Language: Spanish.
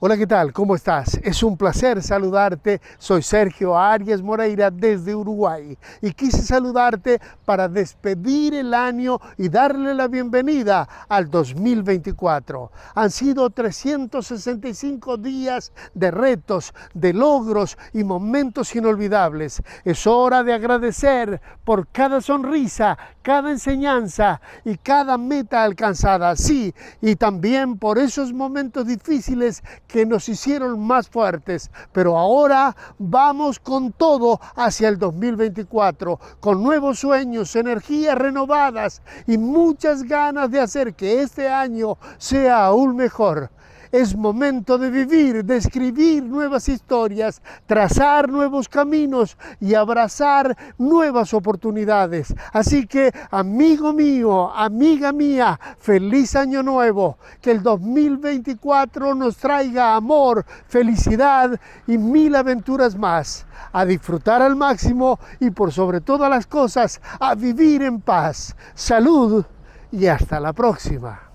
Hola, ¿qué tal? ¿Cómo estás? Es un placer saludarte. Soy Sergio Arias Moreira desde Uruguay y quise saludarte para despedir el año y darle la bienvenida al 2024. Han sido 365 días de retos, de logros y momentos inolvidables. Es hora de agradecer por cada sonrisa, cada enseñanza y cada meta alcanzada. Sí, y también por esos momentos difíciles que nos hicieron más fuertes, pero ahora vamos con todo hacia el 2024, con nuevos sueños, energías renovadas y muchas ganas de hacer que este año sea aún mejor. Es momento de vivir, de escribir nuevas historias, trazar nuevos caminos y abrazar nuevas oportunidades. Así que, amigo mío, amiga mía, feliz año nuevo. Que el 2024 nos traiga amor, felicidad y mil aventuras más. A disfrutar al máximo y por sobre todas las cosas, a vivir en paz. Salud y hasta la próxima.